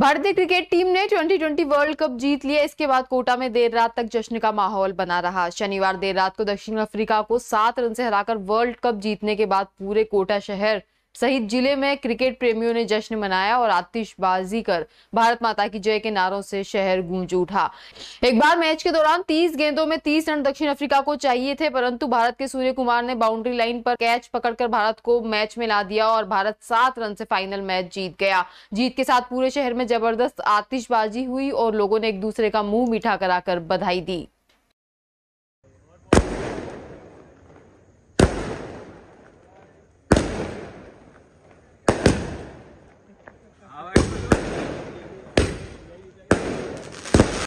भारतीय cricket team ने 2020 world cup जीत लिया इसके बाद कोटा में देर रात तक जश्न का माहौल बना रहा शनिवार देर रात को दक्षिण अफ्रीका को सात रन से हराकर वर्ल्ड कप जीतने के बाद पूरे कोटा शहर सहित जिले में क्रिकेट प्रेमियों ने जश्न मनाया और आतिशबाजी कर भारत माता की जय के नारों से शहर गूंज उठा एक बार मैच के दौरान 30 गेंदों में 30 रन दक्षिण अफ्रीका को चाहिए थे परंतु भारत के सूर्य कुमार ने बाउंड्री लाइन पर कैच पकड़कर भारत को मैच में ला दिया और भारत सात रन से फाइनल मैच जीत गया जीत के साथ पूरे शहर में जबरदस्त आतिशबाजी हुई और लोगों ने एक दूसरे का मुंह मीठा कराकर बधाई दी